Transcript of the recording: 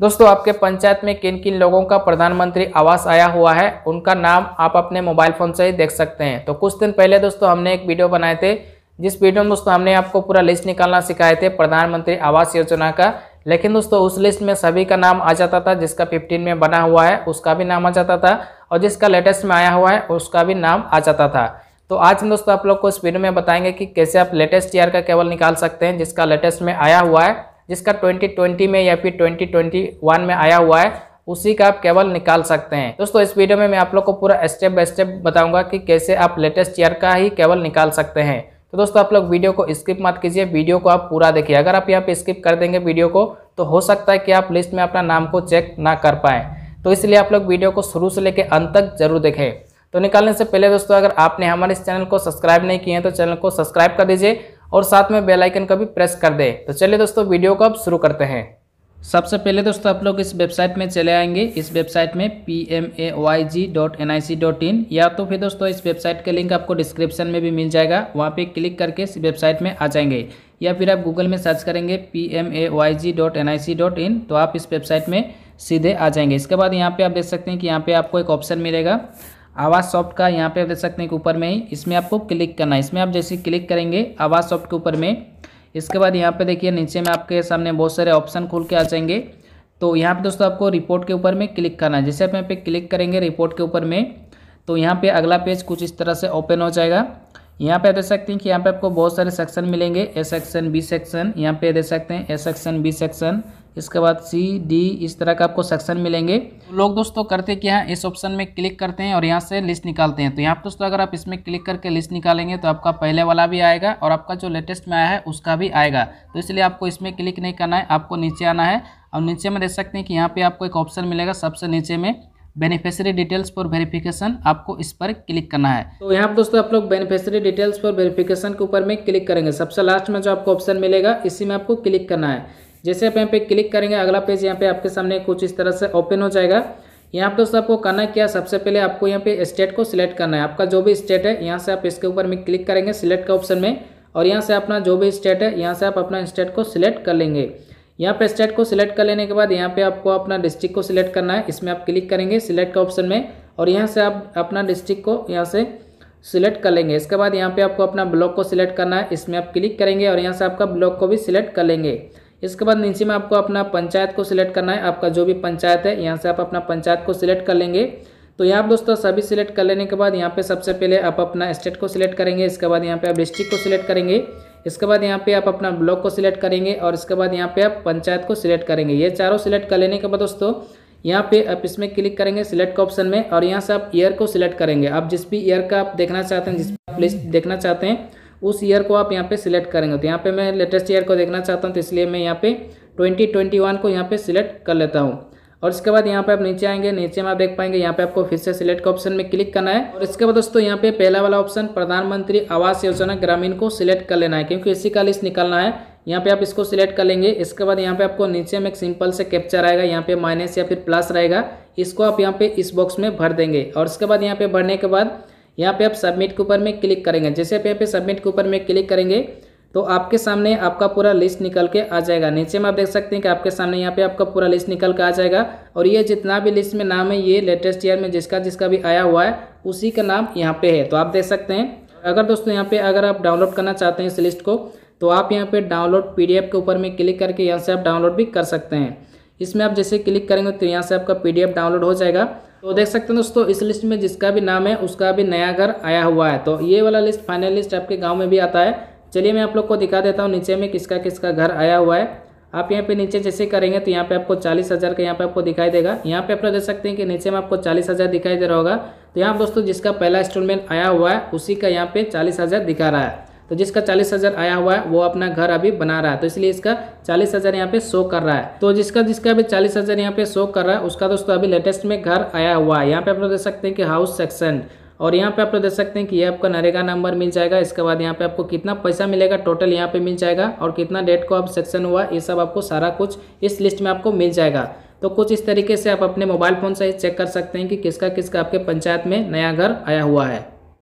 दोस्तों आपके पंचायत में किन किन लोगों का प्रधानमंत्री आवास आया हुआ है उनका नाम आप अपने मोबाइल फ़ोन से ही देख सकते हैं तो कुछ दिन पहले दोस्तों हमने एक वीडियो बनाए थे जिस वीडियो में दोस्तों हमने आपको पूरा लिस्ट निकालना सिखाए थे प्रधानमंत्री आवास योजना का लेकिन दोस्तों उस लिस्ट में सभी का नाम आ जाता था जिसका फिफ्टीन में बना हुआ है उसका भी नाम आ जाता था और जिसका लेटेस्ट में आया हुआ है उसका भी नाम आ जाता था तो आज हम दोस्तों आप लोग को इस वीडियो में बताएंगे कि कैसे आप लेटेस्ट ईयर का केवल निकाल सकते हैं जिसका लेटेस्ट में आया हुआ है जिसका 2020 में या फिर 2021 में आया हुआ है उसी का आप केवल निकाल सकते हैं दोस्तों इस वीडियो में मैं आप लोग को पूरा स्टेप बाय स्टेप बताऊंगा कि कैसे आप लेटेस्ट ईयर का ही केवल निकाल सकते हैं तो दोस्तों आप लोग वीडियो को स्किप मत कीजिए वीडियो को आप पूरा देखिए अगर आप यहाँ पे स्किप कर देंगे वीडियो को तो हो सकता है कि आप लिस्ट में अपना नाम को चेक ना कर पाएँ तो इसलिए आप लोग वीडियो को शुरू से लेकर अंत तक जरूर देखें तो निकालने से पहले दोस्तों अगर आपने हमारे इस चैनल को सब्सक्राइब नहीं किए हैं तो चैनल को सब्सक्राइब कर दीजिए और साथ में बेल आइकन का भी प्रेस कर दें तो चलिए दोस्तों वीडियो को अब शुरू करते हैं सबसे पहले दोस्तों आप लोग इस वेबसाइट में चले आएंगे इस वेबसाइट में P M A Y G dot N I C dot in या तो फिर दोस्तों इस वेबसाइट का लिंक आपको डिस्क्रिप्शन में भी मिल जाएगा वहाँ पे क्लिक करके इस वेबसाइट में आ जाएंगे या फिर आप गूगल में सर्च करेंगे P M A Y G dot N I C dot in तो आप इस वेबसाइट में सीधे आ जाएंगे इसके बाद यहाँ पर आप देख सकते हैं कि यहाँ पर आपको एक ऑप्शन मिलेगा आवाज़ सॉफ्ट का यहाँ पे आप देख सकते हैं कि ऊपर में ही इसमें आपको क्लिक करना है इसमें आप जैसे क्लिक करेंगे आवाज़ सॉफ्ट के ऊपर में इसके बाद यहाँ पे देखिए नीचे में आपके सामने बहुत सारे ऑप्शन खुल के आ जाएंगे तो यहाँ पे दोस्तों आपको रिपोर्ट के ऊपर में क्लिक करना है जैसे आप यहाँ पे क्लिक करेंगे रिपोर्ट के ऊपर में तो यहाँ पर अगला पेज कुछ इस तरह से ओपन हो जाएगा यहाँ पर देख सकते हैं कि यहाँ पर आपको बहुत सारे सेक्शन मिलेंगे ए सेक्शन बी सेक्शन यहाँ पे देख सकते हैं ए सेक्शन बी सेक्शन इसके बाद सी डी इस तरह का आपको सेक्शन मिलेंगे तो लोग दोस्तों करते क्या है इस ऑप्शन में क्लिक करते हैं और यहाँ से लिस्ट निकालते हैं तो यहाँ पर दोस्तों अगर आप इसमें क्लिक करके लिस्ट निकालेंगे तो आपका पहले वाला भी आएगा और आपका जो लेटेस्ट में आया है उसका भी आएगा तो इसलिए आपको इसमें क्लिक नहीं करना है आपको नीचे आना है और नीचे में देख सकते हैं कि यहाँ पर आपको एक ऑप्शन मिलेगा सबसे नीचे में बेनिफिशियरी डिटेल्स फॉर वेरिफिकेशन आपको इस पर क्लिक करना है तो यहाँ पर दोस्तों आप लोग बेनिफिशियरी डिटेल्स फॉर वेरिफिकेशन के ऊपर में क्लिक करेंगे सबसे लास्ट में जो आपको ऑप्शन मिलेगा इसी में आपको क्लिक करना है जैसे आप यहाँ पे क्लिक करेंगे अगला पेज यहाँ पे आपके सामने कुछ इस तरह से ओपन हो जाएगा यहाँ पे दोस्तों आपको करना क्या सबसे पहले आपको यहाँ पे स्टेट को सिलेक्ट करना है आपका जो भी स्टेट है यहाँ से आप इसके ऊपर में क्लिक करेंगे सिलेक्ट का ऑप्शन में और यहाँ से अपना जो भी स्टेट है यहाँ से आप अपना स्टेट को सिलेक्ट कर लेंगे यहाँ पे स्टेट को सिलेक्ट कर लेने के बाद यहाँ पे आपको अपना डिस्ट्रिक्ट को सिलेक्ट करना है इसमें आप क्लिक करेंगे सिलेक्ट का ऑप्शन में और यहाँ से आप अपना डिस्ट्रिक्ट को यहाँ से सिलेक्ट कर लेंगे इसके बाद यहाँ पे आपको अपना ब्लॉक को सिलेक्ट करना है इसमें आप क्लिक करेंगे और यहाँ से आपका ब्लॉक को भी सिलेक्ट कर लेंगे इसके बाद नीचे में आपको अपना पंचायत को सिलेक्ट करना है आपका जो भी पंचायत है यहाँ से आप अपना पंचायत को सिलेक्ट कर लेंगे तो यहाँ पर दोस्तों सभी सिलेक्ट कर लेने के बाद यहाँ पे सबसे पहले आप अपना स्टेट को सिलेक्ट करेंगे इसके बाद यहाँ पे आप डिस्ट्रिक्ट को सिलेक्ट करेंगे इसके बाद यहाँ पे आप अपना ब्लॉक को सिलेक्ट करेंगे और इसके बाद यहाँ पे आप पंचायत को सिलेक्ट करेंगे ये चारों सिलेक्ट कर लेने के बाद दोस्तों यहाँ पे आप इसमें क्लिक करेंगे सिलेक्ट का ऑप्शन में और यहाँ से आप ईयर को सिलेक्ट करेंगे आप जिस भी ईयर का आप देखना चाहते हैं जिस भी आप लिस्ट देखना चाहते हैं उस ईयर को आप यहाँ पे सिलेक्ट करेंगे तो यहाँ पे मैं लेटेस्ट ईयर को देखना चाहता हूँ तो इसलिए मैं यहाँ पे 2021 को यहाँ पे सिलेक्ट कर लेता हूँ और इसके बाद यहाँ पे आप नीचे आएंगे नीचे में आप देख पाएंगे यहाँ पे आपको फिर से सिलेक्ट का ऑप्शन में क्लिक करना है और इसके बाद दोस्तों यहाँ पे पहला वाला ऑप्शन प्रधानमंत्री आवास योजना ग्रामीण को सिलेक्ट कर लेना है क्योंकि इसी का लिस्ट निकालना है यहाँ पे आप इसको सिलेक्ट कर लेंगे इसके बाद यहाँ पे आपको नीचे में एक सिंपल से कैप्चर आएगा यहाँ पे माइनस या फिर प्लस रहेगा इसको आप यहाँ पे इस बॉक्स में भर देंगे और इसके बाद यहाँ पे भरने के बाद यहाँ पे आप सबमिट के ऊपर में क्लिक करेंगे जैसे आप यहाँ पे सबमिट के ऊपर में क्लिक करेंगे तो आपके सामने आपका पूरा लिस्ट निकल के आ जाएगा नीचे में आप देख सकते हैं कि आपके सामने यहाँ पे आपका पूरा लिस्ट निकल के आ जाएगा और ये जितना भी लिस्ट में नाम है ये लेटेस्ट ईयर में जिसका जिसका भी आया हुआ है उसी का नाम यहाँ पे है तो आप देख सकते हैं अगर दोस्तों यहाँ पे अगर आप डाउनलोड करना चाहते हैं इस लिस्ट को तो आप यहाँ पे डाउनलोड पी के ऊपर में क्लिक करके यहाँ से आप डाउनलोड भी कर सकते हैं इसमें आप जैसे क्लिक करेंगे तो यहाँ से आपका पी डाउनलोड हो जाएगा तो देख सकते हैं दोस्तों इस लिस्ट में जिसका भी नाम है उसका भी नया घर आया हुआ है तो ये वाला लिस्ट फाइनल लिस्ट आपके गाँव में भी आता है चलिए मैं आप लोग को दिखा देता हूँ नीचे में किसका किसका घर आया हुआ है आप यहाँ पे नीचे जैसे करेंगे तो यहाँ पे आपको चालीस हज़ार का यहाँ पे आपको दिखाई देगा यहाँ पे आप लोग देख सकते हैं कि नीचे में आपको चालीस हज़ार दिखाई दे रहा होगा तो यहाँ दोस्तों जिसका पहला इंस्टॉलमेंट आया हुआ है उसी का यहाँ पे चालीस हज़ार दिखा रहा है तो जिसका चालीस हज़ार आया हुआ है वो अपना घर अभी बना रहा है तो इसलिए इसका चालीस हज़ार यहाँ पे शो कर रहा है तो जिसका जिसका अभी चालीस हज़ार यहाँ पे शो कर रहा है उसका दोस्तों अभी लेटेस्ट में घर आया हुआ है यहाँ पे आप लोग देख सकते हैं कि हाउस सेक्शन और यहाँ पे आप लोग देख सकते हैं कि ये आपका नरेगा नंबर मिल जाएगा इसके बाद यहाँ पे आपको कितना पैसा मिलेगा टोटल यहाँ पे मिल जाएगा और कितना डेट को अब सेक्शन हुआ ये सब आपको सारा कुछ इस लिस्ट में आपको मिल जाएगा तो कुछ इस तरीके से आप अपने मोबाइल फ़ोन से चेक कर सकते हैं कि किसका किसका आपके पंचायत में नया घर आया हुआ है